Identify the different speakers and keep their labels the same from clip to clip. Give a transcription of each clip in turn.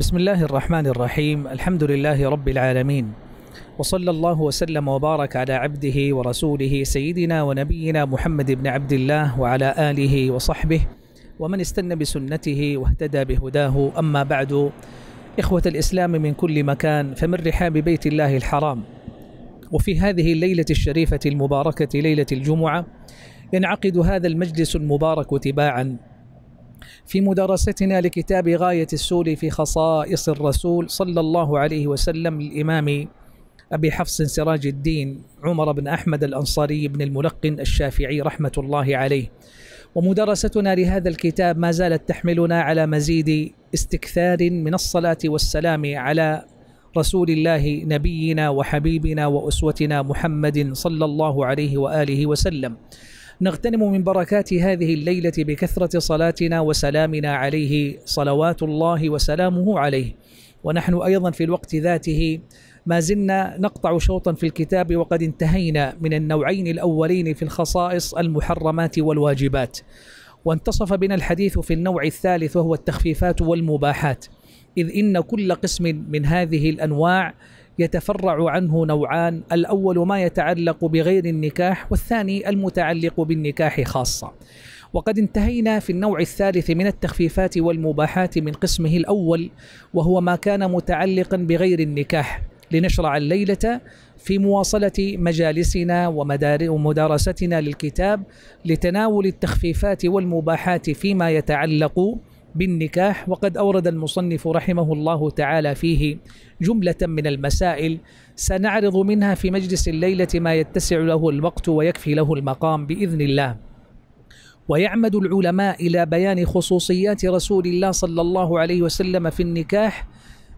Speaker 1: بسم الله الرحمن الرحيم الحمد لله رب العالمين وصلى الله وسلم وبارك على عبده ورسوله سيدنا ونبينا محمد بن عبد الله وعلى آله وصحبه ومن استنى بسنته واهتدى بهداه أما بعد إخوة الإسلام من كل مكان فمن رحاب بيت الله الحرام وفي هذه الليلة الشريفة المباركة ليلة الجمعة ينعقد هذا المجلس المبارك تباعا في مدرستنا لكتاب غاية السول في خصائص الرسول صلى الله عليه وسلم للإمام أبي حفص سراج الدين عمر بن أحمد الأنصاري بن الملقن الشافعي رحمة الله عليه ومدرستنا لهذا الكتاب ما زالت تحملنا على مزيد استكثار من الصلاة والسلام على رسول الله نبينا وحبيبنا وأسوتنا محمد صلى الله عليه وآله وسلم نغتنم من بركات هذه الليلة بكثرة صلاتنا وسلامنا عليه صلوات الله وسلامه عليه ونحن أيضا في الوقت ذاته ما زلنا نقطع شوطا في الكتاب وقد انتهينا من النوعين الأولين في الخصائص المحرمات والواجبات وانتصف بنا الحديث في النوع الثالث وهو التخفيفات والمباحات إذ إن كل قسم من هذه الأنواع يتفرع عنه نوعان الأول ما يتعلق بغير النكاح والثاني المتعلق بالنكاح خاصة وقد انتهينا في النوع الثالث من التخفيفات والمباحات من قسمه الأول وهو ما كان متعلقا بغير النكاح لنشرع الليلة في مواصلة مجالسنا ومدارستنا للكتاب لتناول التخفيفات والمباحات فيما يتعلق بالنكاح وقد أورد المصنف رحمه الله تعالى فيه جملة من المسائل سنعرض منها في مجلس الليلة ما يتسع له الوقت ويكفي له المقام بإذن الله ويعمد العلماء إلى بيان خصوصيات رسول الله صلى الله عليه وسلم في النكاح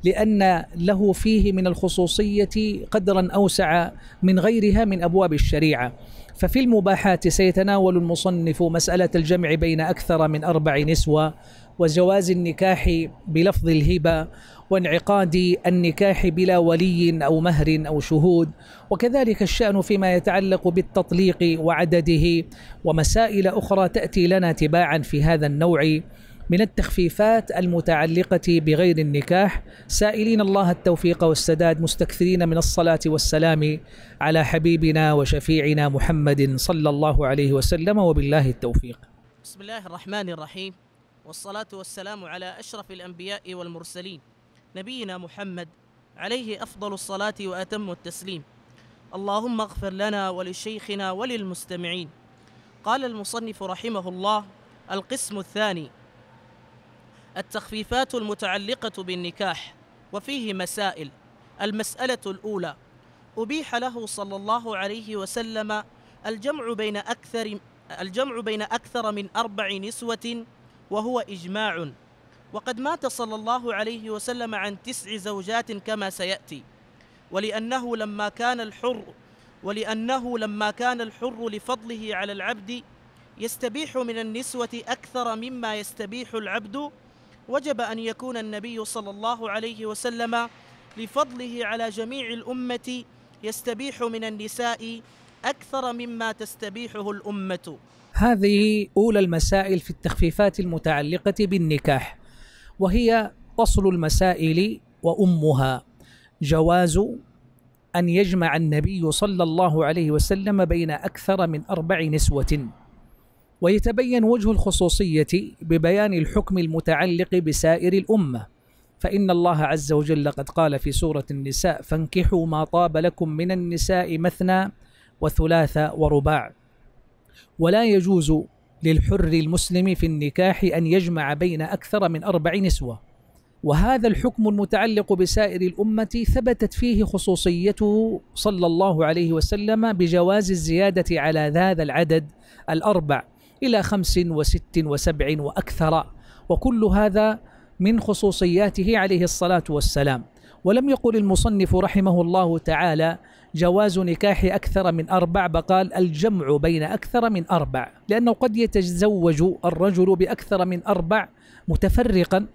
Speaker 1: لأن له فيه من الخصوصية قدرا أوسع من غيرها من أبواب الشريعة ففي المباحات سيتناول المصنف مسألة الجمع بين أكثر من أربع نسوة وجواز النكاح بلفظ الهبه وانعقاد النكاح بلا ولي او مهر او شهود وكذلك الشان فيما يتعلق بالتطليق وعدده ومسائل اخرى تاتي لنا تباعا في هذا النوع من التخفيفات المتعلقة بغير النكاح سائلين الله التوفيق والسداد مستكثرين من الصلاة والسلام على حبيبنا وشفيعنا محمد صلى الله عليه وسلم وبالله التوفيق
Speaker 2: بسم الله الرحمن الرحيم والصلاة والسلام على أشرف الأنبياء والمرسلين نبينا محمد عليه أفضل الصلاة وأتم التسليم اللهم اغفر لنا ولشيخنا وللمستمعين قال المصنف رحمه الله القسم الثاني التخفيفات المتعلقة بالنكاح وفيه مسائل المسألة الأولى أبيح له صلى الله عليه وسلم الجمع بين أكثر الجمع بين أكثر من أربع نسوة وهو إجماع وقد مات صلى الله عليه وسلم عن تسع زوجات كما سيأتي ولأنه لما كان الحر ولأنه لما كان الحر لفضله على العبد يستبيح من النسوة أكثر مما يستبيح العبد وجب أن يكون النبي صلى الله عليه وسلم لفضله على جميع الأمة يستبيح من النساء أكثر مما تستبيحه الأمة
Speaker 1: هذه أولى المسائل في التخفيفات المتعلقة بالنكاح وهي أصل المسائل وأمها جواز أن يجمع النبي صلى الله عليه وسلم بين أكثر من أربع نسوة ويتبين وجه الخصوصية ببيان الحكم المتعلق بسائر الأمة فإن الله عز وجل قد قال في سورة النساء فانكحوا ما طاب لكم من النساء مثنى وثلاث ورباع ولا يجوز للحر المسلم في النكاح أن يجمع بين أكثر من أربع نسوة وهذا الحكم المتعلق بسائر الأمة ثبتت فيه خصوصيته صلى الله عليه وسلم بجواز الزيادة على هذا العدد الأربع إلى خمس وست وسبع وأكثر وكل هذا من خصوصياته عليه الصلاة والسلام ولم يقل المصنف رحمه الله تعالى جواز نكاح أكثر من أربع بقال الجمع بين أكثر من أربع لأنه قد يتزوج الرجل بأكثر من أربع متفرقا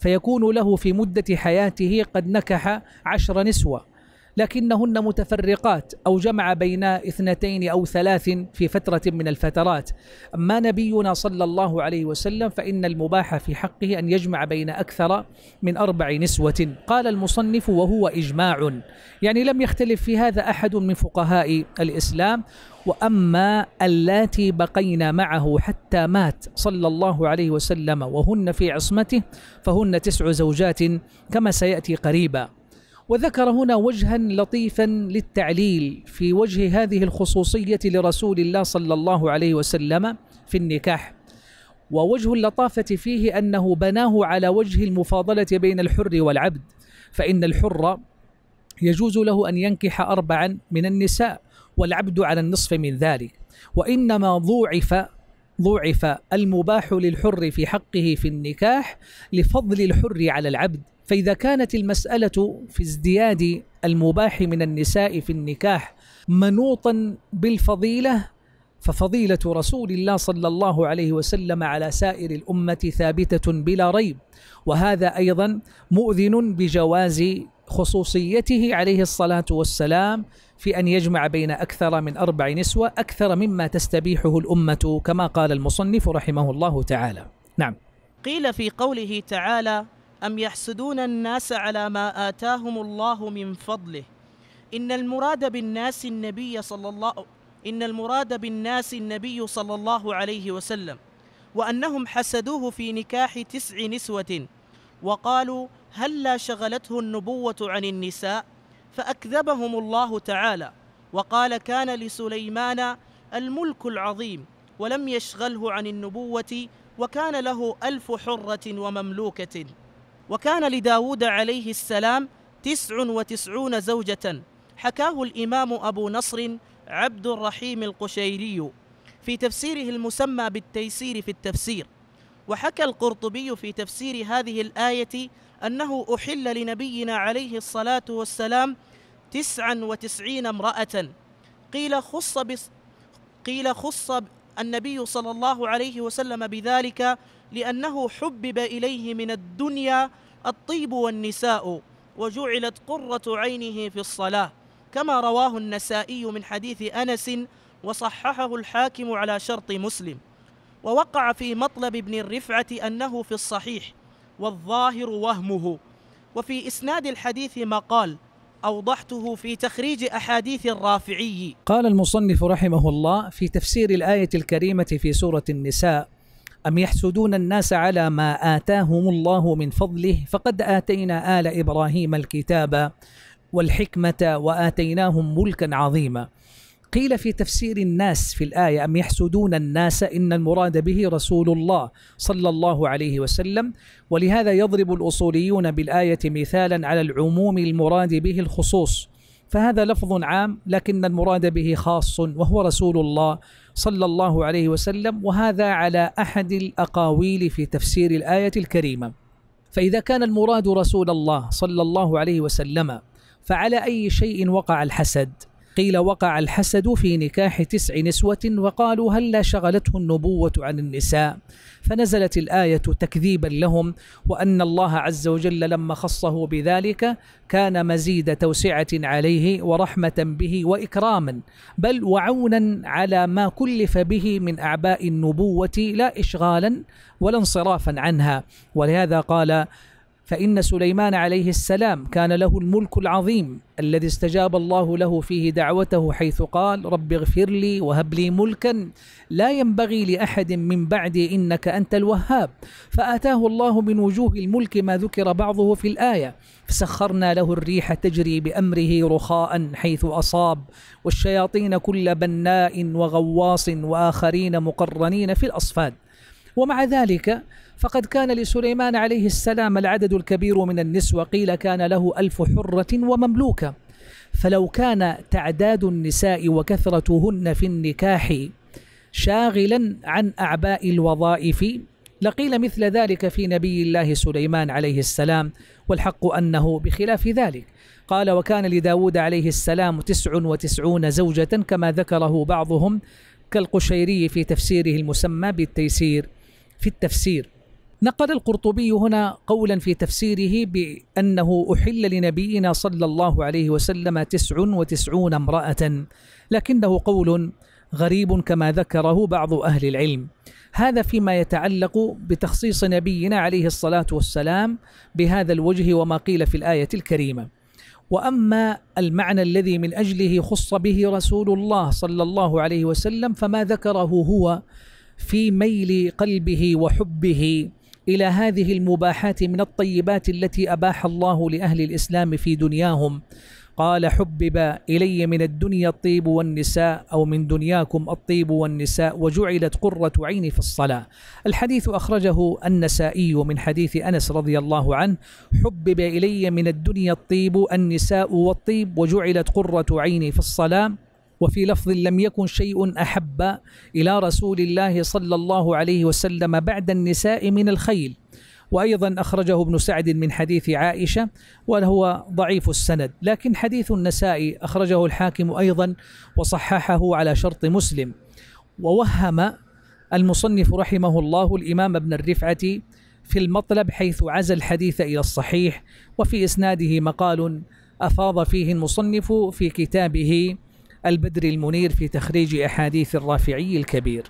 Speaker 1: فيكون له في مدة حياته قد نكح عشر نسوة لكنهن متفرقات أو جمع بين اثنتين أو ثلاث في فترة من الفترات أما نبينا صلى الله عليه وسلم فإن المباح في حقه أن يجمع بين أكثر من أربع نسوة قال المصنف وهو إجماع يعني لم يختلف في هذا أحد من فقهاء الإسلام واما اللاتي بقينا معه حتى مات صلى الله عليه وسلم وهن في عصمته فهن تسع زوجات كما سياتي قريبا وذكر هنا وجها لطيفا للتعليل في وجه هذه الخصوصيه لرسول الله صلى الله عليه وسلم في النكاح ووجه اللطافه فيه انه بناه على وجه المفاضله بين الحر والعبد فان الحر يجوز له ان ينكح اربعا من النساء والعبد على النصف من ذلك وانما ضوعف ضوعف المباح للحر في حقه في النكاح لفضل الحر على العبد فإذا كانت المسألة في ازدياد المباح من النساء في النكاح منوطا بالفضيلة ففضيلة رسول الله صلى الله عليه وسلم على سائر الأمة ثابتة بلا ريب وهذا أيضا مؤذن بجواز خصوصيته عليه الصلاة والسلام في أن يجمع بين أكثر من أربع نسوة أكثر مما تستبيحه الأمة كما قال المصنف رحمه الله تعالى نعم
Speaker 2: قيل في قوله تعالى أم يحسدون الناس على ما آتاهم الله من فضله إن المراد بالناس النبي صلى الله إن المراد بالناس النبي صلى الله عليه وسلم وأنهم حسدوه في نكاح تسع نسوة وقالوا هلا لا شغلته النبوة عن النساء فأكذبهم الله تعالى وقال كان لسليمان الملك العظيم ولم يشغله عن النبوة وكان له ألف حرة ومملوكة وكان لداود عليه السلام تسع وتسعون زوجة حكاه الإمام أبو نصر عبد الرحيم القشيري في تفسيره المسمى بالتيسير في التفسير وحكى القرطبي في تفسير هذه الآية أنه أحل لنبينا عليه الصلاة والسلام تسعا وتسعين امرأة قيل خص بس قيل خص النبي صلى الله عليه وسلم بذلك لأنه حبب إليه من الدنيا الطيب والنساء وجعلت قرة عينه في الصلاة كما رواه النسائي من حديث أنس وصححه الحاكم على شرط مسلم ووقع في مطلب ابن الرفعة أنه في الصحيح والظاهر وهمه وفي إسناد الحديث مقال أوضحته في تخريج أحاديث الرافعي
Speaker 1: قال المصنف رحمه الله في تفسير الآية الكريمة في سورة النساء أم يحسدون الناس على ما آتاهم الله من فضله فقد آتينا آل إبراهيم الكتاب والحكمة وآتيناهم ملكا عظيما قيل في تفسير الناس في الآية أم يحسدون الناس إن المراد به رسول الله صلى الله عليه وسلم ولهذا يضرب الأصوليون بالآية مثالا على العموم المراد به الخصوص فهذا لفظ عام لكن المراد به خاص وهو رسول الله صلى الله عليه وسلم وهذا على أحد الأقاويل في تفسير الآية الكريمة فإذا كان المراد رسول الله صلى الله عليه وسلم فعلى أي شيء وقع الحسد؟ قيل وقع الحسد في نكاح تسع نسوة وقالوا هلا لا شغلته النبوة عن النساء فنزلت الآية تكذيبا لهم وأن الله عز وجل لما خصه بذلك كان مزيد توسعة عليه ورحمة به وإكراما بل وعونا على ما كلف به من أعباء النبوة لا إشغالا ولا انصرافا عنها ولهذا قال فإن سليمان عليه السلام كان له الملك العظيم الذي استجاب الله له فيه دعوته حيث قال رب اغفر لي وهب لي ملكا لا ينبغي لأحد من بعدي إنك أنت الوهاب فآتاه الله من وجوه الملك ما ذكر بعضه في الآية فسخرنا له الريح تجري بأمره رخاء حيث أصاب والشياطين كل بناء وغواص وآخرين مقرنين في الأصفاد ومع ذلك فقد كان لسليمان عليه السلام العدد الكبير من النسوة قيل كان له ألف حرة ومملوكة فلو كان تعداد النساء وكثرتهن في النكاح شاغلا عن أعباء الوظائف لقيل مثل ذلك في نبي الله سليمان عليه السلام والحق أنه بخلاف ذلك قال وكان لداود عليه السلام تسع وتسعون زوجة كما ذكره بعضهم كالقشيري في تفسيره المسمى بالتيسير في التفسير نقل القرطبي هنا قولا في تفسيره بأنه أحل لنبينا صلى الله عليه وسلم تسع وتسعون امرأة لكنه قول غريب كما ذكره بعض أهل العلم هذا فيما يتعلق بتخصيص نبينا عليه الصلاة والسلام بهذا الوجه وما قيل في الآية الكريمة وأما المعنى الذي من أجله خص به رسول الله صلى الله عليه وسلم فما ذكره هو في ميل قلبه وحبه الى هذه المباحات من الطيبات التي اباح الله لاهل الاسلام في دنياهم قال حبب الي من الدنيا الطيب والنساء او من دنياكم الطيب والنساء وجعلت قره عيني في الصلاه. الحديث اخرجه النسائي من حديث انس رضي الله عنه حبب الي من الدنيا الطيب النساء والطيب وجعلت قره عيني في الصلاه وفي لفظ لم يكن شيء أحب إلى رسول الله صلى الله عليه وسلم بعد النساء من الخيل وأيضا أخرجه ابن سعد من حديث عائشة وهو ضعيف السند لكن حديث النساء أخرجه الحاكم أيضا وصححه على شرط مسلم ووهم المصنف رحمه الله الإمام ابن الرفعة في المطلب حيث عزى الحديث إلى الصحيح وفي إسناده مقال أفاض فيه المصنف في كتابه البدر المنير في تخريج أحاديث الرافعي الكبير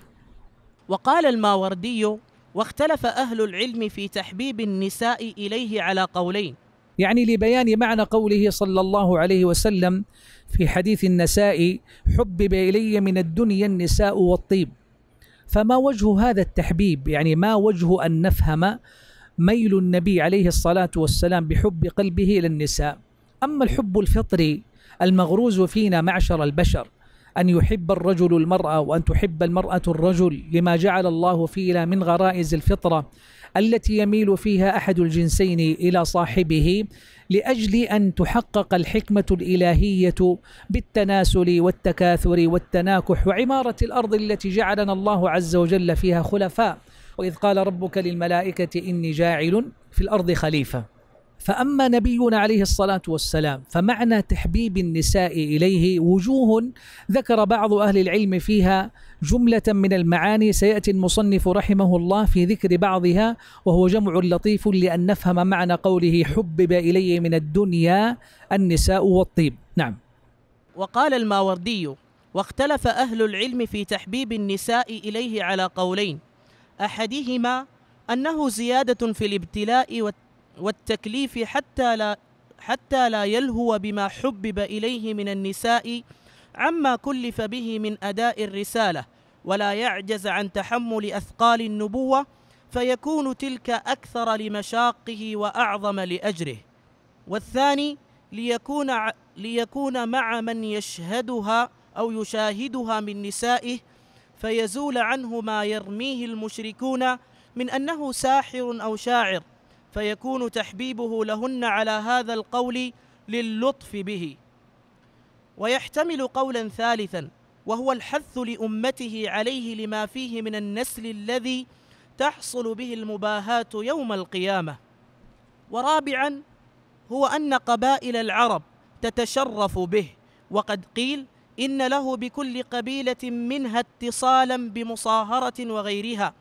Speaker 2: وقال الماوردي واختلف أهل العلم في تحبيب النساء إليه على قولين
Speaker 1: يعني لبيان معنى قوله صلى الله عليه وسلم في حديث النساء حبب إلي من الدنيا النساء والطيب فما وجه هذا التحبيب يعني ما وجه أن نفهم ميل النبي عليه الصلاة والسلام بحب قلبه إلى النساء أما الحب الفطري المغروز فينا معشر البشر أن يحب الرجل المرأة وأن تحب المرأة الرجل لما جعل الله فينا من غرائز الفطرة التي يميل فيها أحد الجنسين إلى صاحبه لأجل أن تحقق الحكمة الإلهية بالتناسل والتكاثر والتناكح وعمارة الأرض التي جعلنا الله عز وجل فيها خلفاء وإذ قال ربك للملائكة إني جاعل في الأرض خليفة فأما نبينا عليه الصلاة والسلام فمعنى تحبيب النساء إليه وجوه ذكر بعض أهل العلم فيها جملة من المعاني سيأتي المصنف رحمه الله في ذكر بعضها وهو جمع لطيف لأن نفهم معنى قوله حبب إلي من الدنيا النساء والطيب نعم
Speaker 2: وقال الماوردي واختلف أهل العلم في تحبيب النساء إليه على قولين أحدهما أنه زيادة في الابتلاء والتحبيب والتكليف حتى لا حتى لا يلهو بما حبب إليه من النساء عما كلف به من أداء الرسالة ولا يعجز عن تحمل أثقال النبوة فيكون تلك أكثر لمشاقه وأعظم لأجره والثاني ليكون ليكون مع من يشهدها أو يشاهدها من نسائه فيزول عنه ما يرميه المشركون من أنه ساحر أو شاعر فيكون تحبيبه لهن على هذا القول للطف به ويحتمل قولا ثالثا وهو الحث لامته عليه لما فيه من النسل الذي تحصل به المباهاه يوم القيامه ورابعا هو ان قبائل العرب تتشرف به وقد قيل ان له بكل قبيله منها اتصالا بمصاهره وغيرها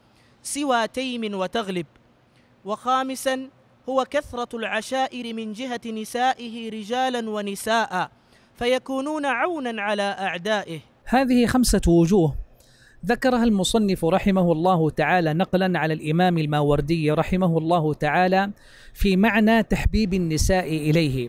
Speaker 2: سوى تيم وتغلب وخامسا هو كثرة العشائر من جهة نسائه رجالا ونساء فيكونون عونا على أعدائه
Speaker 1: هذه خمسة وجوه ذكرها المصنف رحمه الله تعالى نقلا على الإمام الماوردي رحمه الله تعالى في معنى تحبيب النساء إليه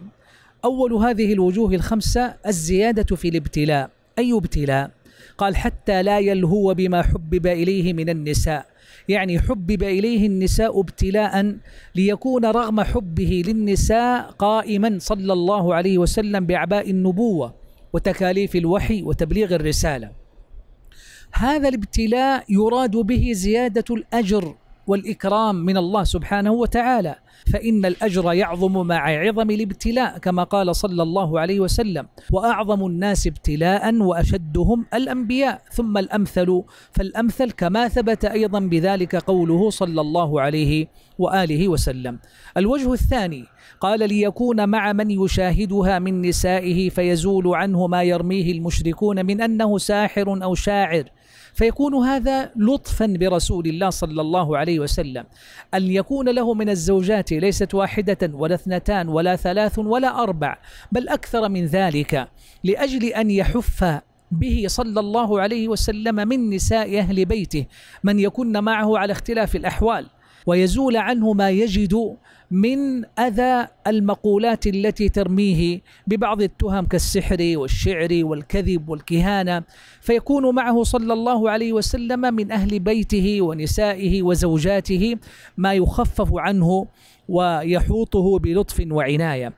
Speaker 1: أول هذه الوجوه الخمسة الزيادة في الابتلاء أي ابتلاء؟ قال حتى لا يلهو بما حبب إليه من النساء يعني حبب إليه النساء ابتلاء ليكون رغم حبه للنساء قائما صلى الله عليه وسلم بأعباء النبوة وتكاليف الوحي وتبليغ الرسالة هذا الابتلاء يراد به زيادة الأجر والإكرام من الله سبحانه وتعالى فإن الأجر يعظم مع عظم الابتلاء كما قال صلى الله عليه وسلم وأعظم الناس ابتلاء وأشدهم الأنبياء ثم الأمثل فالأمثل كما ثبت أيضا بذلك قوله صلى الله عليه وآله وسلم الوجه الثاني قال ليكون مع من يشاهدها من نسائه فيزول عنه ما يرميه المشركون من أنه ساحر أو شاعر فيكون هذا لطفا برسول الله صلى الله عليه وسلم أن يكون له من الزوجات ليست واحدة ولا اثنتان ولا ثلاث ولا أربع بل أكثر من ذلك لأجل أن يحف به صلى الله عليه وسلم من نساء أهل بيته من يكن معه على اختلاف الأحوال ويزول عنه ما يجد من أذى المقولات التي ترميه ببعض التهم كالسحر والشعر والكذب والكهانة فيكون معه صلى الله عليه وسلم من أهل بيته ونسائه وزوجاته ما يخفف عنه ويحوطه بلطف وعناية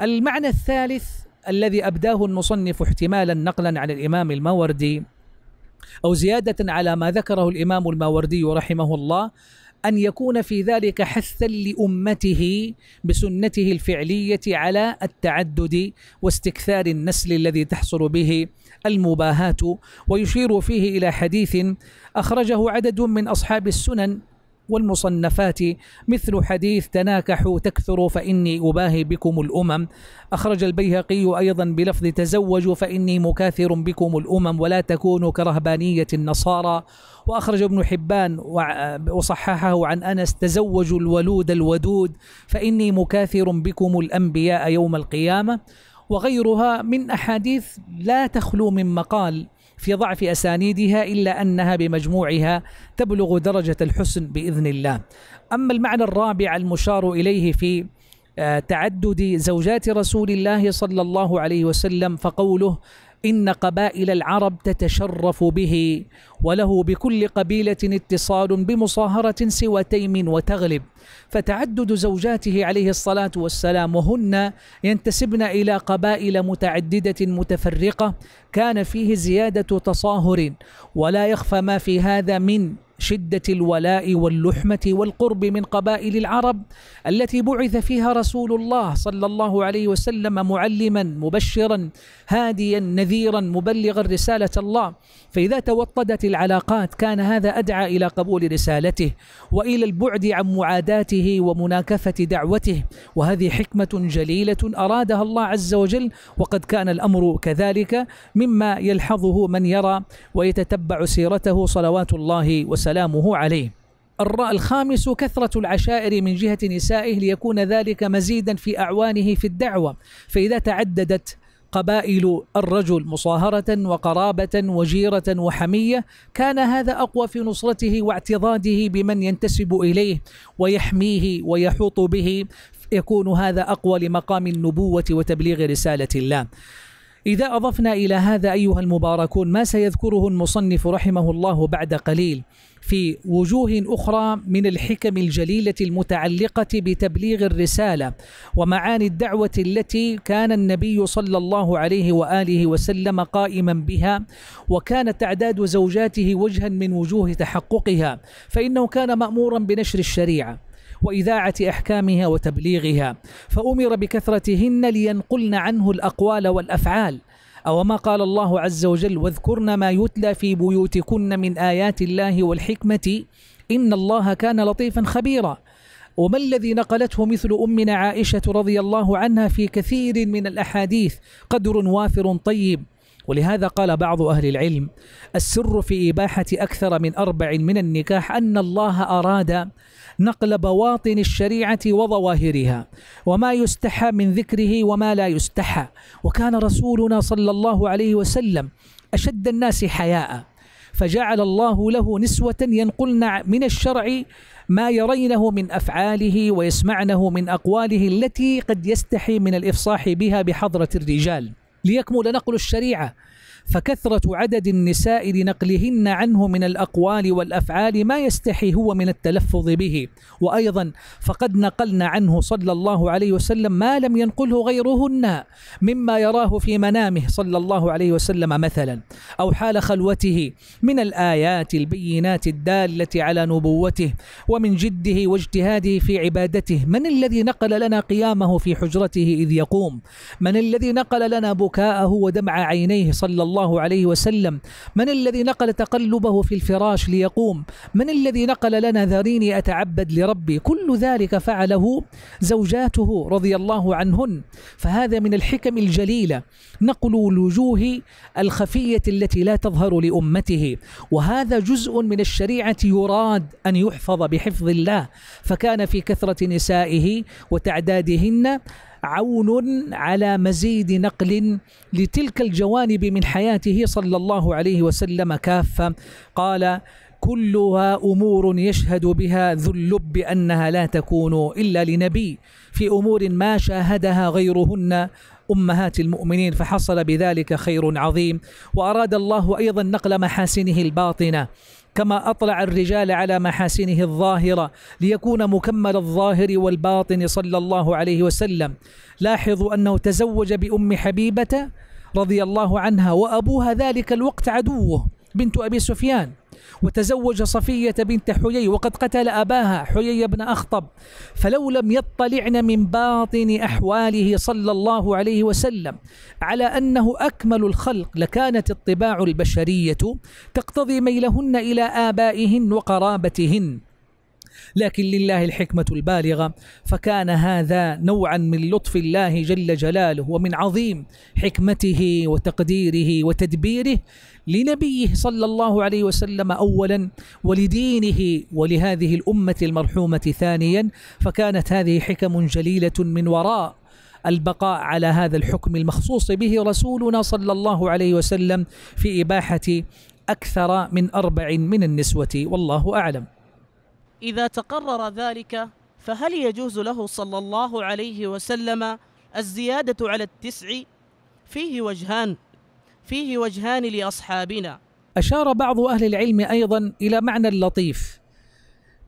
Speaker 1: المعنى الثالث الذي أبداه المصنف احتمالا نقلا عن الإمام الماوردي أو زيادة على ما ذكره الإمام الماوردي رحمه الله أن يكون في ذلك حثا لأمته بسنته الفعلية على التعدد واستكثار النسل الذي تحصل به المباهاة ويشير فيه إلى حديث أخرجه عدد من أصحاب السنن والمصنفات مثل حديث تناكحوا تكثروا فإني أباهي بكم الأمم أخرج البيهقي أيضا بلفظ تزوجوا فإني مكاثر بكم الأمم ولا تكونوا كرهبانية النصارى وأخرج ابن حبان وصححه عن أنس تزوجوا الولود الودود فإني مكاثر بكم الأنبياء يوم القيامة وغيرها من أحاديث لا تخلو من مقال في ضعف أسانيدها إلا أنها بمجموعها تبلغ درجة الحسن بإذن الله أما المعنى الرابع المشار إليه في آه، تعدد زوجات رسول الله صلى الله عليه وسلم فقوله إن قبائل العرب تتشرف به وله بكل قبيلة اتصال بمصاهرة سوى تيم وتغلب فتعدد زوجاته عليه الصلاة والسلام وهن ينتسبن إلى قبائل متعددة متفرقة كان فيه زيادة تصاهر ولا يخفى ما في هذا من شدة الولاء واللحمة والقرب من قبائل العرب التي بعث فيها رسول الله صلى الله عليه وسلم معلما مبشرا هاديا نذيرا مبلغا رسالة الله فإذا توطدت العلاقات كان هذا أدعى إلى قبول رسالته وإلى البعد عن معاداته ومناكفة دعوته وهذه حكمة جليلة أرادها الله عز وجل وقد كان الأمر كذلك مما يلحظه من يرى ويتتبع سيرته صلوات الله وسلامه سلامه عليه الراء الخامس كثرة العشائر من جهة نسائه ليكون ذلك مزيدا في أعوانه في الدعوة فإذا تعددت قبائل الرجل مصاهرة وقرابة وجيرة وحمية كان هذا أقوى في نصرته واعتضاده بمن ينتسب إليه ويحميه ويحوط به يكون هذا أقوى لمقام النبوة وتبليغ رسالة الله إذا أضفنا إلى هذا أيها المباركون ما سيذكره المصنف رحمه الله بعد قليل في وجوه اخرى من الحكم الجليله المتعلقه بتبليغ الرساله ومعاني الدعوه التي كان النبي صلى الله عليه واله وسلم قائما بها وكان تعداد زوجاته وجها من وجوه تحققها فانه كان مامورا بنشر الشريعه وإذاعة أحكامها وتبليغها فأمر بكثرتهن لينقلن عنه الأقوال والأفعال أو ما قال الله عز وجل واذكرن ما يتلى في بيوتكن من آيات الله والحكمة إن الله كان لطيفا خبيرا وما الذي نقلته مثل أمنا عائشة رضي الله عنها في كثير من الأحاديث قدر وافر طيب ولهذا قال بعض أهل العلم السر في إباحة أكثر من أربع من النكاح أن الله أراد نقل بواطن الشريعة وظواهرها وما يستحى من ذكره وما لا يستحى وكان رسولنا صلى الله عليه وسلم أشد الناس حياء فجعل الله له نسوة ينقلن من الشرع ما يرينه من أفعاله ويسمعنه من أقواله التي قد يستحي من الإفصاح بها بحضرة الرجال ليكمل نقل الشريعة فكثرة عدد النساء لنقلهن عنه من الأقوال والأفعال ما يستحي هو من التلفظ به وأيضا فقد نقلن عنه صلى الله عليه وسلم ما لم ينقله غيرهن مما يراه في منامه صلى الله عليه وسلم مثلا أو حال خلوته من الآيات البينات الدالة على نبوته ومن جده واجتهاده في عبادته من الذي نقل لنا قيامه في حجرته إذ يقوم من الذي نقل لنا بكاءه ودمع عينيه صلى الله الله عليه وسلم من الذي نقل تقلبه في الفراش ليقوم من الذي نقل لنا ذريني أتعبد لربي كل ذلك فعله زوجاته رضي الله عنهن فهذا من الحكم الجليلة نقل الوجوه الخفية التي لا تظهر لأمته وهذا جزء من الشريعة يراد أن يحفظ بحفظ الله فكان في كثرة نسائه وتعدادهن عون على مزيد نقل لتلك الجوانب من حياته صلى الله عليه وسلم كافه قال كلها امور يشهد بها ذو اللب انها لا تكون الا لنبي في امور ما شاهدها غيرهن امهات المؤمنين فحصل بذلك خير عظيم واراد الله ايضا نقل محاسنه الباطنه كما أطلع الرجال على محاسنه الظاهرة ليكون مكمل الظاهر والباطن صلى الله عليه وسلم لاحظوا أنه تزوج بأم حبيبة رضي الله عنها وأبوها ذلك الوقت عدوه بنت أبي سفيان وتزوج صفية بنت حيي وقد قتل أباها حيي بن أخطب فلو لم يطلعن من باطن أحواله صلى الله عليه وسلم على أنه أكمل الخلق لكانت الطباع البشرية تقتضي ميلهن إلى آبائهن وقرابتهن لكن لله الحكمة البالغة فكان هذا نوعا من لطف الله جل جلاله ومن عظيم حكمته وتقديره وتدبيره لنبيه صلى الله عليه وسلم أولا ولدينه ولهذه الأمة المرحومة ثانيا فكانت هذه حكم جليلة من وراء البقاء على هذا الحكم المخصوص به رسولنا صلى الله عليه وسلم في إباحة أكثر من أربع من النسوة والله أعلم
Speaker 2: إذا تقرر ذلك فهل يجوز له صلى الله عليه وسلم الزيادة على التسع فيه وجهان فيه وجهان لأصحابنا
Speaker 1: أشار بعض أهل العلم أيضا إلى معنى لطيف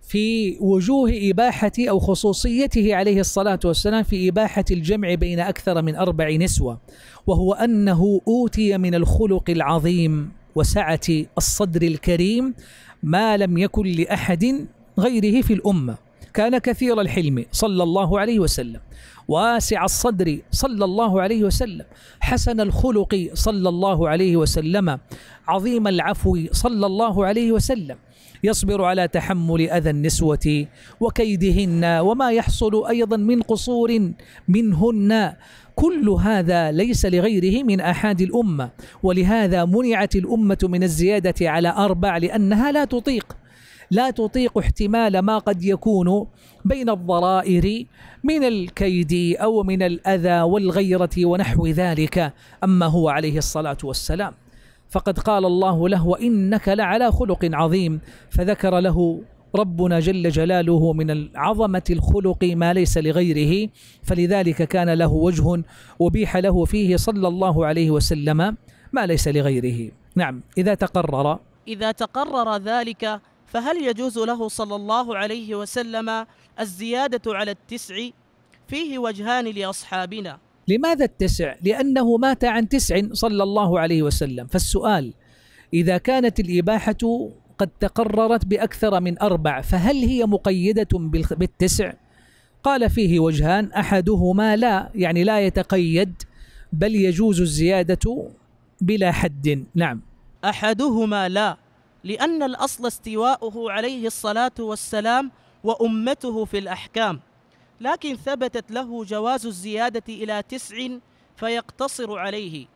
Speaker 1: في وجوه إباحة أو خصوصيته عليه الصلاة والسلام في إباحة الجمع بين أكثر من أربع نسوة وهو أنه أوتي من الخلق العظيم وسعة الصدر الكريم ما لم يكن لأحد غيره في الأمة كان كثير الحلم صلى الله عليه وسلم واسع الصدر صلى الله عليه وسلم حسن الخلق صلى الله عليه وسلم عظيم العفو صلى الله عليه وسلم يصبر على تحمل أذى النسوة وكيدهن وما يحصل أيضا من قصور منهن كل هذا ليس لغيره من أحد الأمة ولهذا منعت الأمة من الزيادة على أربع لأنها لا تطيق لا تطيق احتمال ما قد يكون بين الضرائر من الكيد أو من الأذى والغيرة ونحو ذلك أما هو عليه الصلاة والسلام فقد قال الله له وإنك لعلى خلق عظيم فذكر له ربنا جل جلاله من العظمة الخلق ما ليس لغيره فلذلك كان له وجه وبيح له فيه صلى الله عليه وسلم ما ليس لغيره نعم إذا تقرر
Speaker 2: إذا تقرر ذلك فهل يجوز له صلى الله عليه وسلم الزيادة على التسع فيه وجهان لأصحابنا
Speaker 1: لماذا التسع؟ لأنه مات عن تسع صلى الله عليه وسلم فالسؤال إذا كانت الإباحة قد تقررت بأكثر من أربع فهل هي مقيدة بالتسع؟ قال فيه وجهان أحدهما لا يعني لا يتقيد بل يجوز الزيادة بلا حد نعم
Speaker 2: أحدهما لا لأن الأصل استواؤه عليه الصلاة والسلام وأمته في الأحكام لكن ثبتت له جواز الزيادة إلى تسع فيقتصر عليه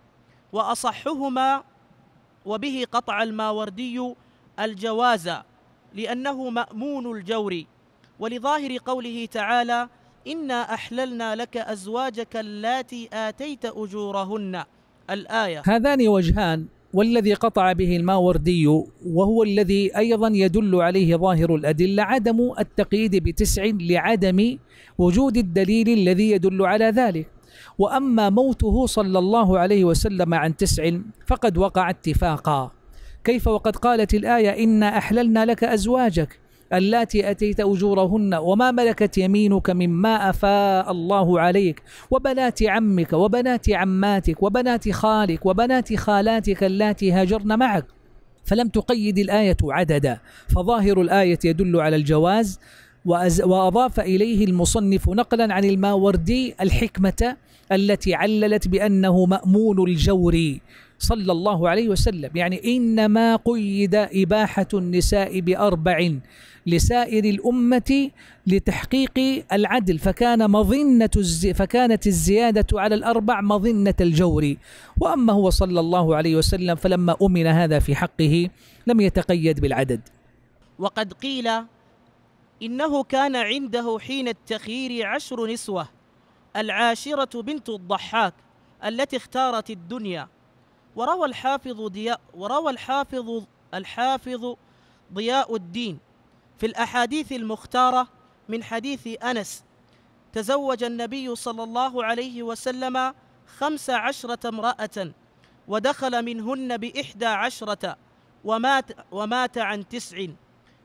Speaker 2: وأصحهما وبه قطع الماوردي الجواز لأنه مأمون الجور ولظاهر قوله تعالى إنا أحللنا لك أزواجك اللاتي آتيت أجورهن الآية
Speaker 1: هذان وجهان والذي قطع به الماوردي وهو الذي أيضا يدل عليه ظاهر الأدلة عدم التقييد بتسع لعدم وجود الدليل الذي يدل على ذلك وأما موته صلى الله عليه وسلم عن تسع فقد وقع اتفاقا كيف وقد قالت الآية إنا أحللنا لك أزواجك اللاتي أتيت أجورهن وما ملكت يمينك مما أفاء الله عليك وبنات عمك وبنات عماتك وبنات خالك وبنات خالاتك اللاتي هاجرن معك فلم تقيد الآية عددا فظاهر الآية يدل على الجواز وأضاف إليه المصنف نقلا عن الماوردي الحكمة التي عللت بأنه مأمون الجور صلى الله عليه وسلم يعني إنما قيد إباحة النساء بأربع لسائر الأمة لتحقيق العدل فكان مظنة الزي فكانت الزيادة على الأربع مظنة الجور وأما هو صلى الله عليه وسلم فلما أمن هذا في حقه لم يتقيد بالعدد
Speaker 2: وقد قيل إنه كان عنده حين التخيير عشر نسوة العاشرة بنت الضحاك التي اختارت الدنيا وروى الحافظ ضياء وروى الحافظ الحافظ ضياء الدين في الأحاديث المختارة من حديث أنس تزوج النبي صلى الله عليه وسلم خمس عشرة امرأة ودخل منهن بإحدى عشرة ومات, ومات عن تسع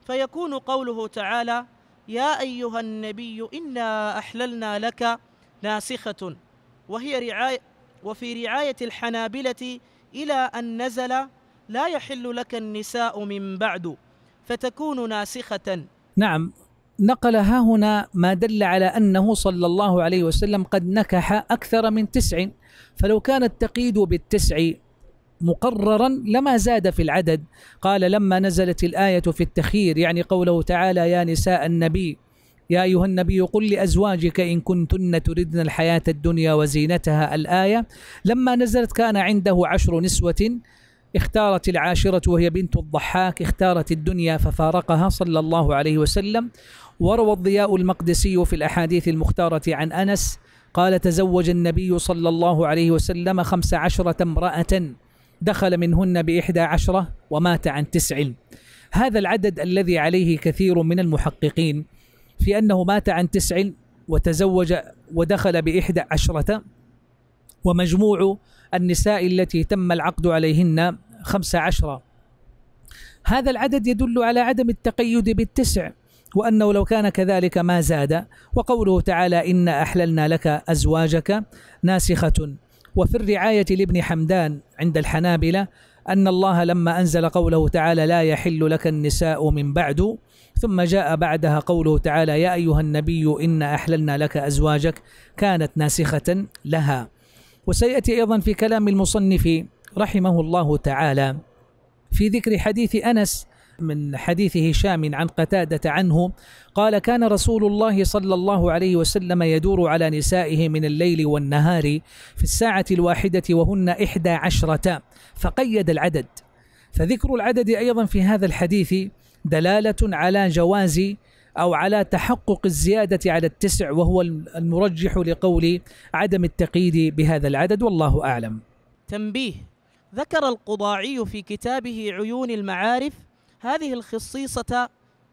Speaker 2: فيكون قوله تعالى يا أيها النبي إنا أحللنا لك ناسخة وهي رعاية وفي رعاية الحنابلة إلى أن نزل لا يحل لك النساء من بعد فتكون ناسخة نعم
Speaker 1: نقل ها هنا ما دل على أنه صلى الله عليه وسلم قد نكح أكثر من تسع فلو كان التقييد بالتسع مقررا لما زاد في العدد قال لما نزلت الآية في التخير يعني قوله تعالى يا نساء النبي يا أيها النبي قل لأزواجك إن كنتن تردن الحياة الدنيا وزينتها الآية لما نزلت كان عنده عشر نسوة اختارت العاشرة وهي بنت الضحاك اختارت الدنيا ففارقها صلى الله عليه وسلم وروى الضياء المقدسي في الأحاديث المختارة عن أنس قال تزوج النبي صلى الله عليه وسلم خمس عشرة امرأة دخل منهن بإحدى عشرة ومات عن تسع هذا العدد الذي عليه كثير من المحققين في أنه مات عن تسع وتزوج ودخل بإحدى عشرة ومجموع النساء التي تم العقد عليهن خمس عشرة هذا العدد يدل على عدم التقيد بالتسع وأنه لو كان كذلك ما زاد وقوله تعالى إن أحللنا لك أزواجك ناسخة وفي الرعاية لابن حمدان عند الحنابلة أن الله لما أنزل قوله تعالى لا يحل لك النساء من بعد ثم جاء بعدها قوله تعالى يا أيها النبي إنا أحللنا لك أزواجك كانت ناسخة لها وسيأتي أيضا في كلام المصنف رحمه الله تعالى في ذكر حديث أنس من حديث هشام عن قتادة عنه قال كان رسول الله صلى الله عليه وسلم يدور على نسائه من الليل والنهار في الساعة الواحدة وهن إحدى عشرة فقيد العدد فذكر العدد أيضا في هذا الحديث دلالة على جواز أو على تحقق الزيادة على التسع وهو المرجح لقول عدم التقييد بهذا العدد والله أعلم
Speaker 2: تنبيه ذكر القضاعي في كتابه عيون المعارف هذه الخصيصة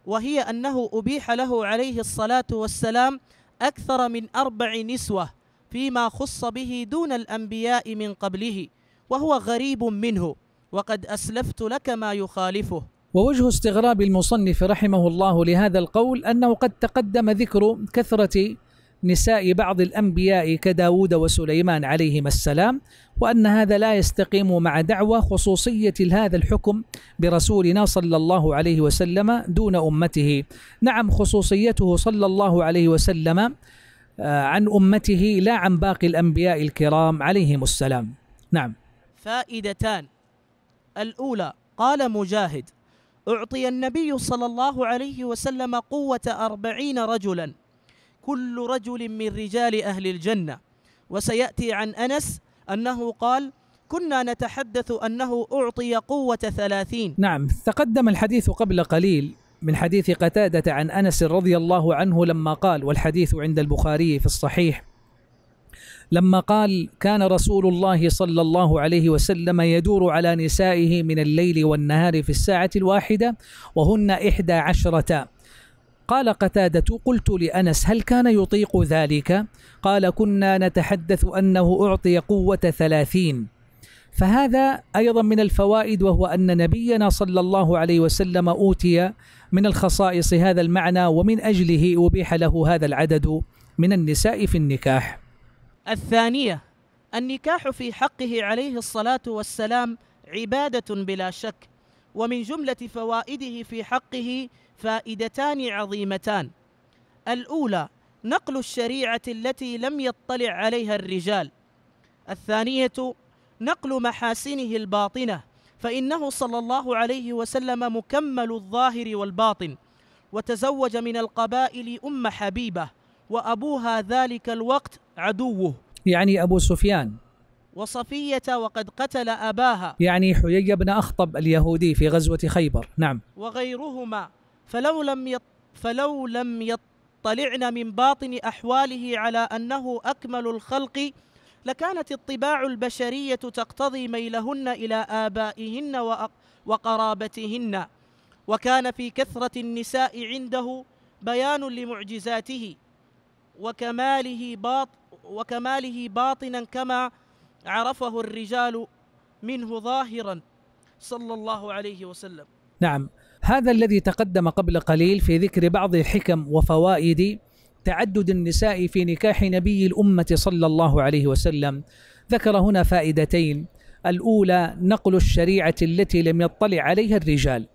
Speaker 2: وهي أنه أبيح له عليه الصلاة والسلام أكثر من أربع نسوة فيما خص به دون الأنبياء من قبله وهو غريب منه وقد أسلفت لك ما يخالفه
Speaker 1: ووجه استغراب المصنف رحمه الله لهذا القول أنه قد تقدم ذكر كثرة نساء بعض الأنبياء كداود وسليمان عليهما السلام وأن هذا لا يستقيم مع دعوة خصوصية هذا الحكم برسولنا صلى الله عليه وسلم دون أمته نعم خصوصيته صلى الله عليه وسلم آه، عن أمته لا عن باقي الأنبياء الكرام عليهم السلام نعم
Speaker 2: فائدتان الأولى قال مجاهد أعطي النبي صلى الله عليه وسلم قوة أربعين رجلا كل رجل من رجال أهل الجنة وسيأتي عن أنس أنه قال كنا نتحدث أنه أعطي قوة ثلاثين نعم
Speaker 1: تقدم الحديث قبل قليل من حديث قتادة عن أنس رضي الله عنه لما قال والحديث عند البخاري في الصحيح لما قال كان رسول الله صلى الله عليه وسلم يدور على نسائه من الليل والنهار في الساعة الواحدة وهن إحدى عشرة قال قتادة قلت لأنس هل كان يطيق ذلك؟ قال كنا نتحدث أنه أعطي قوة ثلاثين فهذا أيضا من الفوائد وهو أن نبينا صلى الله عليه وسلم أوتي من الخصائص هذا المعنى ومن أجله أبيح له هذا العدد من النساء في النكاح
Speaker 2: الثانية النكاح في حقه عليه الصلاة والسلام عبادة بلا شك ومن جملة فوائده في حقه فائدتان عظيمتان الأولى نقل الشريعة التي لم يطلع عليها الرجال الثانية نقل محاسنه الباطنة فإنه صلى الله عليه وسلم مكمل الظاهر والباطن وتزوج من القبائل أم حبيبة وأبوها ذلك الوقت عدوه يعني أبو سفيان وصفية وقد قتل أباها
Speaker 1: يعني حيي بن أخطب اليهودي في غزوة خيبر نعم
Speaker 2: وغيرهما فلو لم يط... فلو لم يطلعن من باطن أحواله على أنه أكمل الخلق لكانت الطباع البشرية تقتضي ميلهن إلى آبائهن وقرابتهن وكان في كثرة النساء عنده بيان لمعجزاته وكماله باط وكماله باطنا كما عرفه الرجال منه ظاهرا صلى الله عليه وسلم
Speaker 1: نعم هذا الذي تقدم قبل قليل في ذكر بعض حكم وفوائد تعدد النساء في نكاح نبي الأمة صلى الله عليه وسلم ذكر هنا فائدتين الأولى نقل الشريعة التي لم يطلع عليها الرجال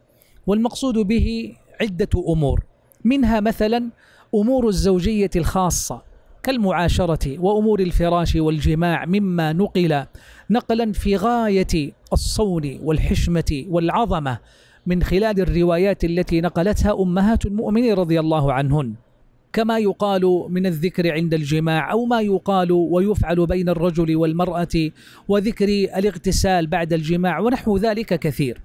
Speaker 1: والمقصود به عدة أمور منها مثلا أمور الزوجية الخاصة كالمعاشرة وأمور الفراش والجماع مما نقل نقلا في غاية الصون والحشمة والعظمة من خلال الروايات التي نقلتها أمهات المؤمنين رضي الله عنهن كما يقال من الذكر عند الجماع او ما يقال ويفعل بين الرجل والمراه وذكر الاغتسال بعد الجماع ونحو ذلك كثير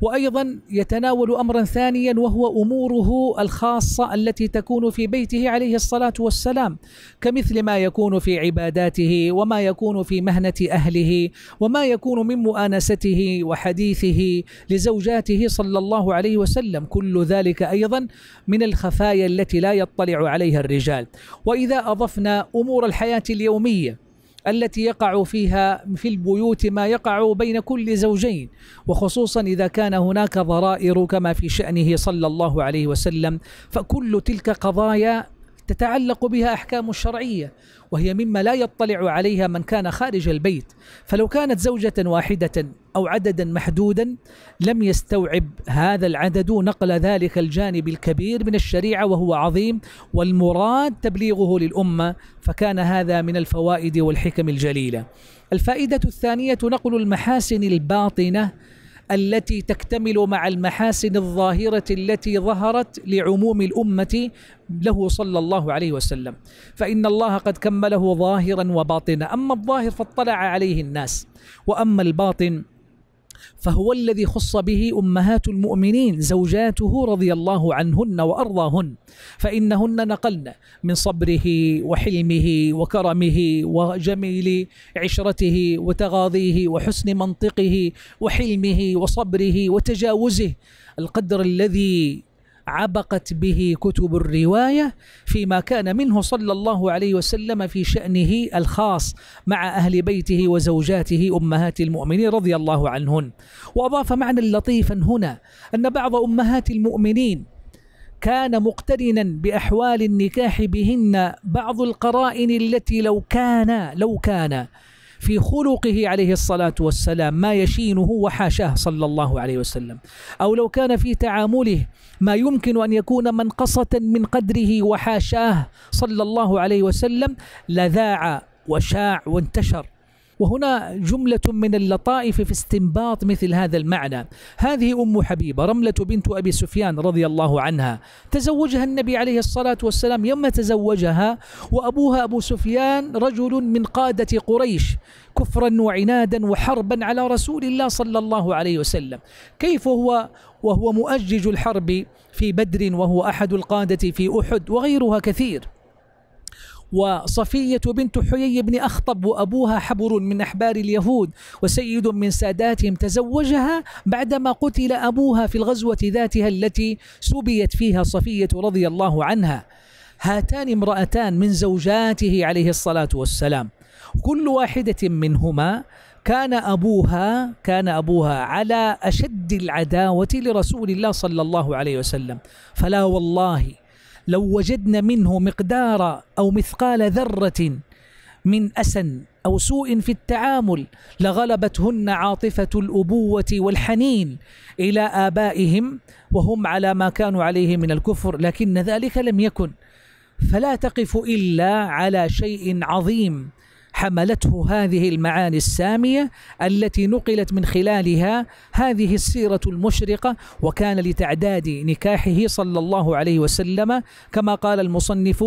Speaker 1: وايضا يتناول امرا ثانيا وهو اموره الخاصه التي تكون في بيته عليه الصلاه والسلام كمثل ما يكون في عباداته وما يكون في مهنه اهله وما يكون من مؤانسته وحديثه لزوجاته صلى الله عليه وسلم كل ذلك ايضا من الخفايا التي لا يطلع عليها الرجال واذا اضفنا امور الحياه اليوميه التي يقع فيها في البيوت ما يقع بين كل زوجين وخصوصا اذا كان هناك ضرائر كما في شانه صلى الله عليه وسلم فكل تلك قضايا تتعلق بها أحكام الشرعية وهي مما لا يطلع عليها من كان خارج البيت فلو كانت زوجة واحدة أو عددا محدودا لم يستوعب هذا العدد نقل ذلك الجانب الكبير من الشريعة وهو عظيم والمراد تبليغه للأمة فكان هذا من الفوائد والحكم الجليلة الفائدة الثانية نقل المحاسن الباطنة التي تكتمل مع المحاسن الظاهرة التي ظهرت لعموم الأمة له صلى الله عليه وسلم فإن الله قد كمله ظاهرا وباطنا أما الظاهر فاطلع عليه الناس وأما الباطن فهو الذي خص به أمهات المؤمنين زوجاته رضي الله عنهن وأرضاهن فإنهن نقلن من صبره وحلمه وكرمه وجميل عشرته وتغاضيه وحسن منطقه وحلمه وصبره وتجاوزه القدر الذي عبقت به كتب الرواية فيما كان منه صلى الله عليه وسلم في شأنه الخاص مع أهل بيته وزوجاته أمهات المؤمنين رضي الله عنهن وأضاف معنى لطيفا هنا أن بعض أمهات المؤمنين كان مقترنا بأحوال النكاح بهن بعض القرائن التي لو كان لو كان في خلقه عليه الصلاة والسلام ما يشينه وحاشاه صلى الله عليه وسلم أو لو كان في تعامله ما يمكن أن يكون منقصة من قدره وحاشاه صلى الله عليه وسلم لذاع وشاع وانتشر وهنا جملة من اللطائف في استنباط مثل هذا المعنى هذه أم حبيبة رملة بنت أبي سفيان رضي الله عنها تزوجها النبي عليه الصلاة والسلام يوم تزوجها وأبوها أبو سفيان رجل من قادة قريش كفرا وعنادا وحربا على رسول الله صلى الله عليه وسلم كيف هو وهو مؤجج الحرب في بدر وهو أحد القادة في أحد وغيرها كثير وصفية بنت حيي بن أخطب وأبوها حبر من أحبار اليهود وسيد من ساداتهم تزوجها بعدما قتل أبوها في الغزوة ذاتها التي سبيت فيها صفية رضي الله عنها هاتان امرأتان من زوجاته عليه الصلاة والسلام كل واحدة منهما كان أبوها كان أبوها على أشد العداوة لرسول الله صلى الله عليه وسلم فلا والله لو وجدنا منه مقدار أو مثقال ذرة من أسن أو سوء في التعامل لغلبتهن عاطفة الأبوة والحنين إلى آبائهم وهم على ما كانوا عليه من الكفر لكن ذلك لم يكن فلا تقف إلا على شيء عظيم حملته هذه المعاني الساميه التي نقلت من خلالها هذه السيره المشرقه وكان لتعداد نكاحه صلى الله عليه وسلم كما قال المصنف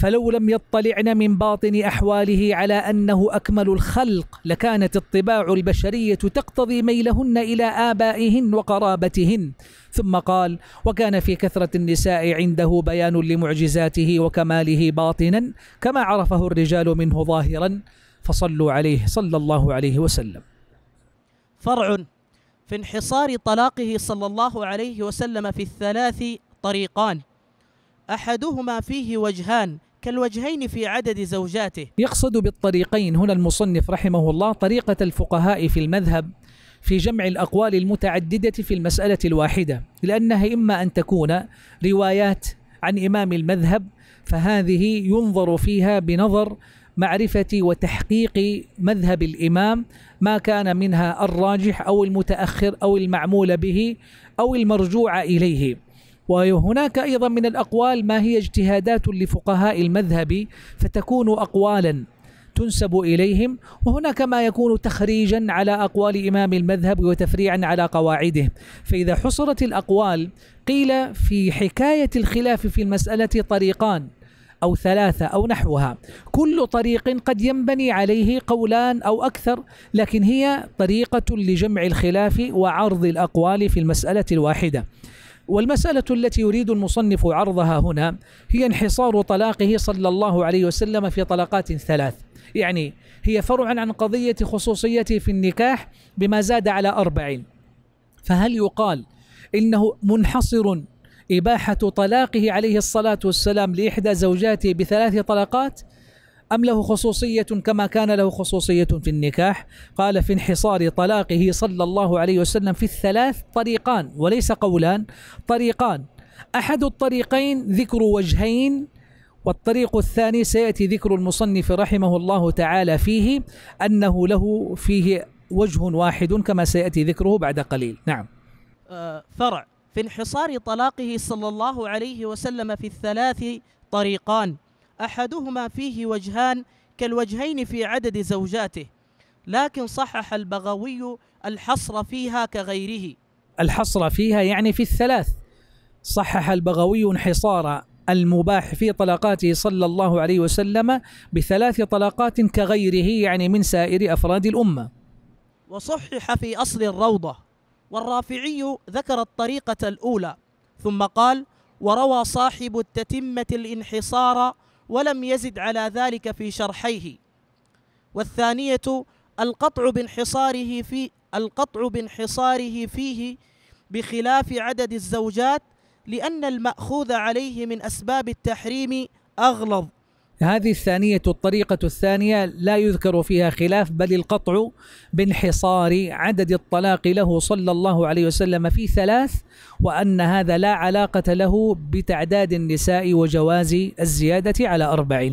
Speaker 1: فلو لم يطلعن من باطن احواله على انه اكمل الخلق لكانت الطباع البشريه تقتضي ميلهن الى ابائهن وقرابتهن ثم قال وكان في كثره النساء عنده بيان لمعجزاته وكماله باطنا كما عرفه الرجال منه ظاهرا فصلوا عليه صلى الله عليه وسلم
Speaker 2: فرع في انحصار طلاقه صلى الله عليه وسلم في الثلاث طريقان أحدهما فيه وجهان كالوجهين في عدد زوجاته يقصد
Speaker 1: بالطريقين هنا المصنف رحمه الله طريقة الفقهاء في المذهب في جمع الأقوال المتعددة في المسألة الواحدة لأنها إما أن تكون روايات عن إمام المذهب فهذه ينظر فيها بنظر معرفة وتحقيق مذهب الإمام ما كان منها الراجح أو المتأخر أو المعمول به أو المرجوع إليه وهناك أيضا من الأقوال ما هي اجتهادات لفقهاء المذهب فتكون أقوالا تنسب إليهم وهناك ما يكون تخريجا على أقوال إمام المذهب وتفريعا على قواعده فإذا حصرت الأقوال قيل في حكاية الخلاف في المسألة طريقان أو ثلاثة أو نحوها كل طريق قد ينبني عليه قولان أو أكثر لكن هي طريقة لجمع الخلاف وعرض الأقوال في المسألة الواحدة والمسألة التي يريد المصنف عرضها هنا هي انحصار طلاقه صلى الله عليه وسلم في طلقات ثلاث يعني هي فرع عن قضية خصوصيته في النكاح بما زاد على أربعين فهل يقال إنه منحصر إباحة طلاقه عليه الصلاة والسلام لإحدى زوجاته بثلاث طلقات؟ أم له خصوصية كما كان له خصوصية في النكاح قال في انحصار طلاقه صلى الله عليه وسلم في الثلاث طريقان وليس قولان طريقان أحد الطريقين ذكر وجهين والطريق الثاني سيأتي ذكر المصنف رحمه الله تعالى فيه أنه له فيه وجه واحد كما سيأتي ذكره بعد قليل نعم
Speaker 2: آه، فرع في انحصار طلاقه صلى الله عليه وسلم في الثلاث طريقان أحدهما فيه وجهان كالوجهين في عدد زوجاته لكن صحح البغوي الحصر فيها كغيره
Speaker 1: الحصر فيها يعني في الثلاث صحح البغوي انحصار المباح في طلقاته صلى الله عليه وسلم بثلاث طلقات كغيره يعني من سائر أفراد الأمة
Speaker 2: وصحح في أصل الروضة والرافعي ذكر الطريقة الأولى ثم قال وروى صاحب التتمة الانحصار ولم يزد على ذلك في شرحيه والثانية القطع بانحصاره في القطع بانحصاره فيه بخلاف عدد الزوجات لأن المأخوذ عليه من أسباب التحريم أغلظ هذه
Speaker 1: الثانية الطريقة الثانية لا يذكر فيها خلاف بل القطع بانحصار عدد الطلاق له صلى الله عليه وسلم في ثلاث وأن هذا لا علاقة له بتعداد النساء وجواز الزيادة على أربع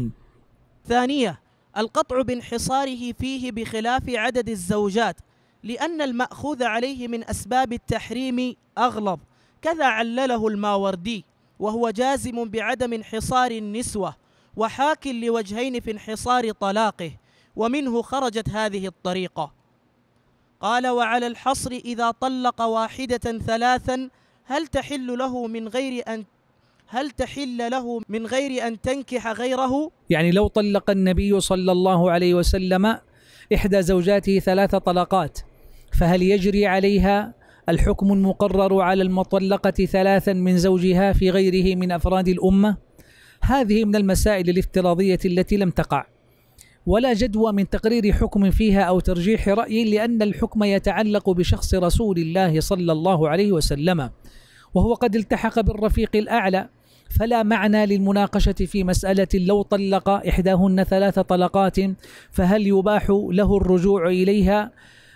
Speaker 2: ثانية القطع بانحصاره فيه بخلاف عدد الزوجات لأن المأخوذ عليه من أسباب التحريم أغلب كذا علله الماوردي وهو جازم بعدم انحصار النسوة وحاك لوجهين في انحصار طلاقه ومنه خرجت هذه الطريقة قال وعلى الحصر إذا طلق واحدة ثلاثا هل تحل له من غير أن هل تحل له من غير أن تنكح غيره
Speaker 1: يعني لو طلق النبي صلى الله عليه وسلم إحدى زوجاته ثلاث طلقات فهل يجري عليها الحكم المقرر على المطلقة ثلاثا من زوجها في غيره من أفراد الأمة هذه من المسائل الافتراضية التي لم تقع ولا جدوى من تقرير حكم فيها أو ترجيح رأي لأن الحكم يتعلق بشخص رسول الله صلى الله عليه وسلم وهو قد التحق بالرفيق الأعلى فلا معنى للمناقشة في مسألة لو طلق إحداهن ثلاث طلقات فهل يباح له الرجوع إليها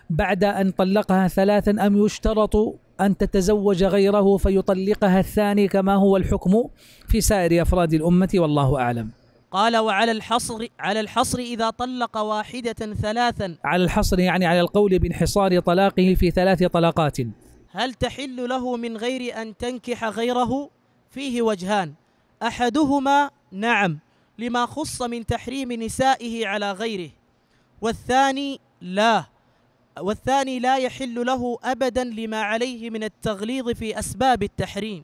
Speaker 1: بعد أن طلقها ثلاثا أم يشترط أن تتزوج غيره فيطلقها الثاني كما هو الحكم في سائر أفراد الأمة والله أعلم
Speaker 2: قال وعلى الحصر على الحصر إذا طلق واحدة ثلاثا
Speaker 1: على الحصر يعني على القول بانحصار طلاقه في ثلاث طلقات
Speaker 2: هل تحل له من غير أن تنكح غيره فيه وجهان أحدهما نعم لما خص من تحريم نسائه على غيره والثاني لا والثاني لا يحل له ابدا لما عليه من التغليظ في اسباب التحريم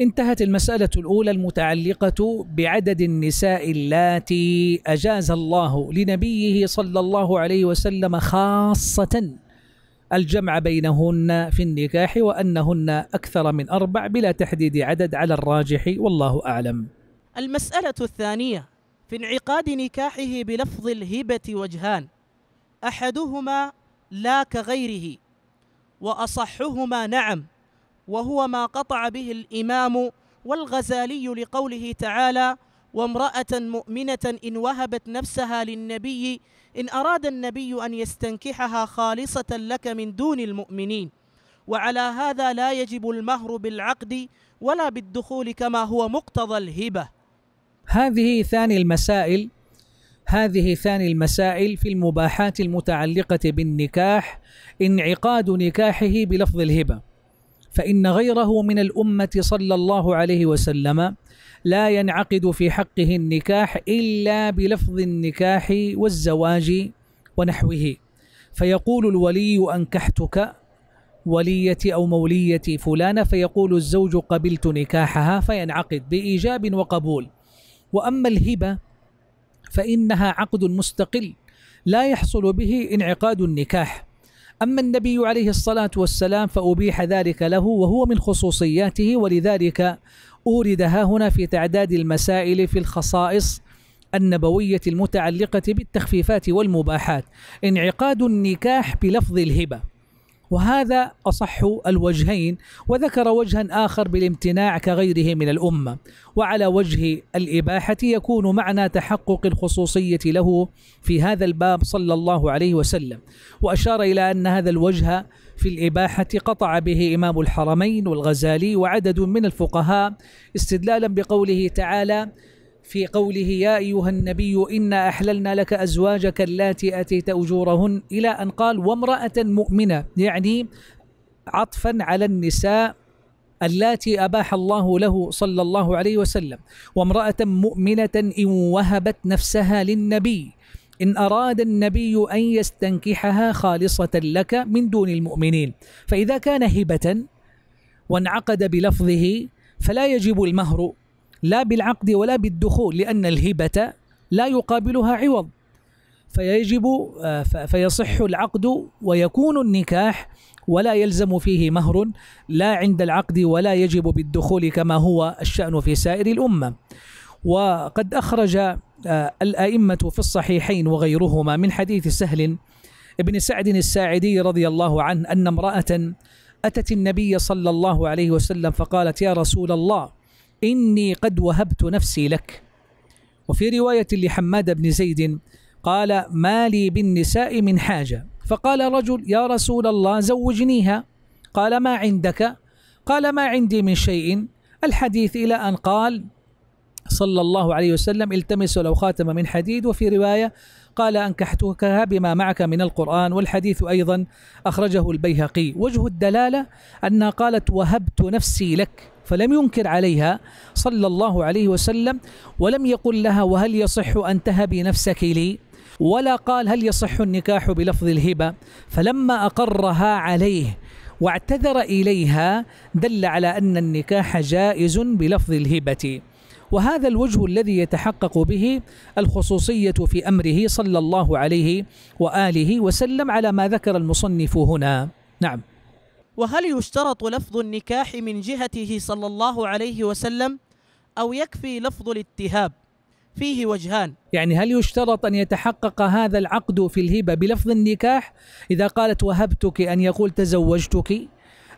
Speaker 1: انتهت المسألة الأولى المتعلقة بعدد النساء اللاتي أجاز الله لنبيه صلى الله عليه وسلم خاصة الجمع بينهن في النكاح وأنهن أكثر من أربع بلا تحديد عدد على الراجح والله أعلم
Speaker 2: المسألة الثانية في انعقاد نكاحه بلفظ الهبة وجهان أحدهما لا كغيره واصحهما نعم وهو ما قطع به الامام والغزالي لقوله تعالى وامراه مؤمنه ان وهبت نفسها للنبي ان اراد النبي ان يستنكحها خالصه لك من دون المؤمنين وعلى هذا لا يجب المهر بالعقد ولا بالدخول كما هو مقتضى الهبه
Speaker 1: هذه ثاني المسائل هذه ثاني المسائل في المباحات المتعلقة بالنكاح انعقاد نكاحه بلفظ الهبة فإن غيره من الأمة صلى الله عليه وسلم لا ينعقد في حقه النكاح إلا بلفظ النكاح والزواج ونحوه فيقول الولي أنكحتك وليتي أو موليتي فلانة فيقول الزوج قبلت نكاحها فينعقد بإيجاب وقبول وأما الهبة فإنها عقد مستقل لا يحصل به انعقاد النكاح أما النبي عليه الصلاة والسلام فأبيح ذلك له وهو من خصوصياته ولذلك أورد هنا في تعداد المسائل في الخصائص النبوية المتعلقة بالتخفيفات والمباحات انعقاد النكاح بلفظ الهبة وهذا أصح الوجهين وذكر وجها آخر بالامتناع كغيره من الأمة وعلى وجه الإباحة يكون معنى تحقق الخصوصية له في هذا الباب صلى الله عليه وسلم وأشار إلى أن هذا الوجه في الإباحة قطع به إمام الحرمين والغزالي وعدد من الفقهاء استدلالا بقوله تعالى في قوله يا أيها النبي إنا أحللنا لك أزواجك اللاتي أتيت أجورهن إلى أن قال وامرأة مؤمنة يعني عطفا على النساء اللاتي اباح الله له صلى الله عليه وسلم وامراه مؤمنه ان وهبت نفسها للنبي ان اراد النبي ان يستنكحها خالصه لك من دون المؤمنين فاذا كان هبه وانعقد بلفظه فلا يجب المهر لا بالعقد ولا بالدخول لأن الهبة لا يقابلها عوض فيجب آه، فيصح العقد ويكون النكاح ولا يلزم فيه مهر لا عند العقد ولا يجب بالدخول كما هو الشأن في سائر الأمة وقد أخرج آه، الأئمة في الصحيحين وغيرهما من حديث سهل بن سعد الساعدي رضي الله عنه أن امرأة أتت النبي صلى الله عليه وسلم فقالت يا رسول الله إني قد وهبت نفسي لك وفي رواية لحماد بن زيد قال ما لي بالنساء من حاجة فقال رجل يا رسول الله زوجنيها قال ما عندك قال ما عندي من شيء الحديث إلى أن قال صلى الله عليه وسلم التمس لو خاتم من حديد وفي رواية قال أنكحتك بما معك من القرآن والحديث أيضا أخرجه البيهقي وجه الدلالة أنها قالت وهبت نفسي لك فلم ينكر عليها صلى الله عليه وسلم ولم يقل لها وهل يصح أن تهبي نفسك لي ولا قال هل يصح النكاح بلفظ الهبة فلما أقرها عليه واعتذر إليها دل على أن النكاح جائز بلفظ الهبة وهذا الوجه الذي يتحقق به الخصوصية في أمره صلى الله عليه وآله وسلم على ما ذكر المصنف هنا نعم
Speaker 2: وهل يشترط لفظ النكاح من جهته صلى الله عليه وسلم أو يكفي لفظ الاتهاب فيه وجهان يعني
Speaker 1: هل يشترط أن يتحقق هذا العقد في الهبة بلفظ النكاح إذا قالت وهبتك أن يقول تزوجتك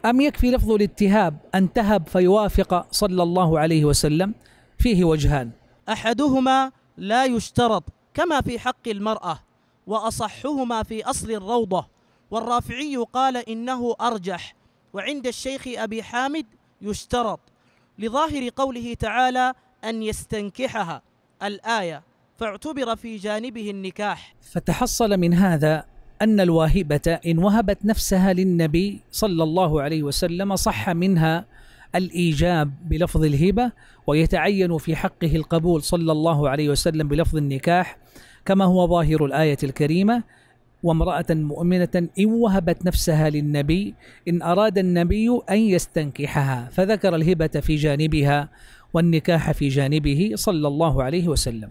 Speaker 1: أم يكفي لفظ الاتهاب أن تهب فيوافق
Speaker 2: صلى الله عليه وسلم فيه وجهان أحدهما لا يشترط كما في حق المرأة وأصحهما في أصل الروضة والرافعي قال إنه أرجح وعند الشيخ أبي حامد يشترط لظاهر قوله تعالى أن يستنكحها الآية فاعتبر في جانبه النكاح
Speaker 1: فتحصل من هذا أن الواهبة إن وهبت نفسها للنبي صلى الله عليه وسلم صح منها الإيجاب بلفظ الهبة ويتعين في حقه القبول صلى الله عليه وسلم بلفظ النكاح كما هو ظاهر الآية الكريمة وامرأة مؤمنة إن وهبت نفسها للنبي إن أراد النبي أن يستنكحها فذكر الهبة في جانبها والنكاح في جانبه صلى الله عليه وسلم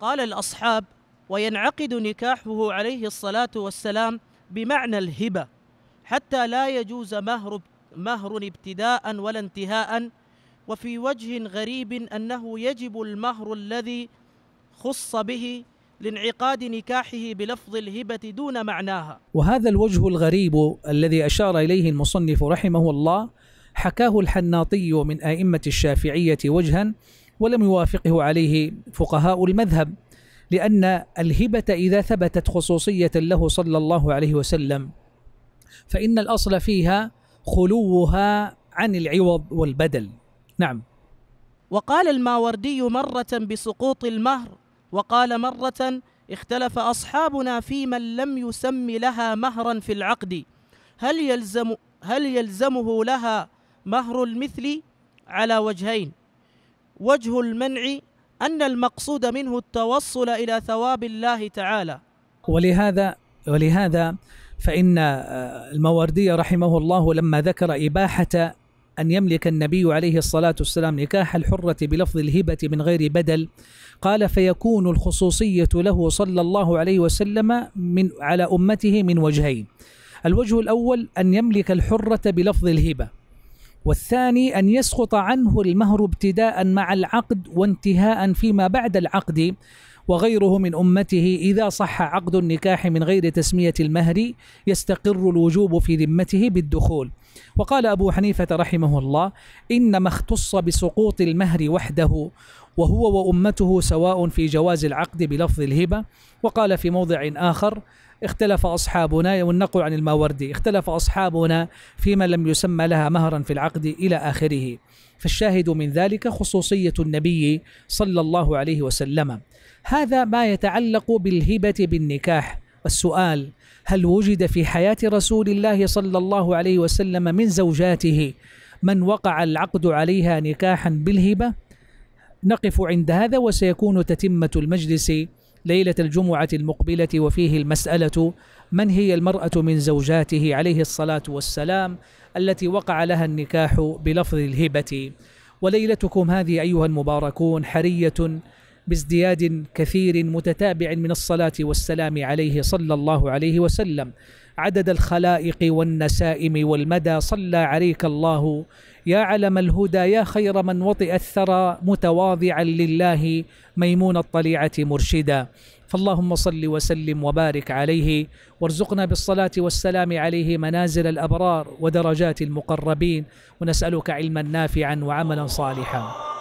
Speaker 2: قال الأصحاب وينعقد نكاحه عليه الصلاة والسلام بمعنى الهبة حتى لا يجوز مهر مهر ابتداء ولا انتهاء وفي وجه غريب أنه يجب المهر الذي خص به لانعقاد نكاحه بلفظ الهبة دون معناها
Speaker 1: وهذا الوجه الغريب الذي أشار إليه المصنف رحمه الله حكاه الحناطي من أئمة الشافعية وجها ولم يوافقه عليه فقهاء المذهب لأن الهبة إذا ثبتت خصوصية له صلى الله عليه وسلم فإن الأصل فيها خلوها عن العوض والبدل
Speaker 2: نعم وقال الماوردي مرة بسقوط المهر وقال مرة اختلف أصحابنا في من لم يسم لها مهرا في العقد هل يلزم هل يلزمه لها مهر المثل على وجهين وجه المنع أن المقصود منه التوصل إلى ثواب الله تعالى
Speaker 1: ولهذا ولهذا فإن آه، المواردي رحمه الله لما ذكر إباحة أن يملك النبي عليه الصلاة والسلام نكاح الحرة بلفظ الهبة من غير بدل قال فيكون الخصوصية له صلى الله عليه وسلم من على أمته من وجهين الوجه الأول أن يملك الحرة بلفظ الهبة والثاني أن يسقط عنه المهر ابتداء مع العقد وانتهاء فيما بعد العقد وغيره من أمته إذا صح عقد النكاح من غير تسمية المهر يستقر الوجوب في ذمته بالدخول وقال أبو حنيفة رحمه الله إنما اختص بسقوط المهر وحده وهو وأمته سواء في جواز العقد بلفظ الهبة وقال في موضع آخر اختلف أصحابنا والنقل عن الماوردي اختلف أصحابنا فيما لم يسمى لها مهرا في العقد إلى آخره فالشاهد من ذلك خصوصية النبي صلى الله عليه وسلم هذا ما يتعلق بالهبة بالنكاح والسؤال هل وجد في حياة رسول الله صلى الله عليه وسلم من زوجاته من وقع العقد عليها نكاحا بالهبة نقف عند هذا وسيكون تتمة المجلس ليلة الجمعة المقبلة وفيه المسألة من هي المرأة من زوجاته عليه الصلاة والسلام التي وقع لها النكاح بلفظ الهبة وليلتكم هذه أيها المباركون حرية بازدياد كثير متتابع من الصلاة والسلام عليه صلى الله عليه وسلم عدد الخلائق والنسائم والمدى صلى عليك الله يا علم الهدى يا خير من وطئ الثرى متواضعا لله ميمون الطليعة مرشدا فاللهم صل وسلم وبارك عليه وارزقنا بالصلاة والسلام عليه منازل الأبرار ودرجات المقربين ونسألك علما نافعا
Speaker 2: وعملا صالحا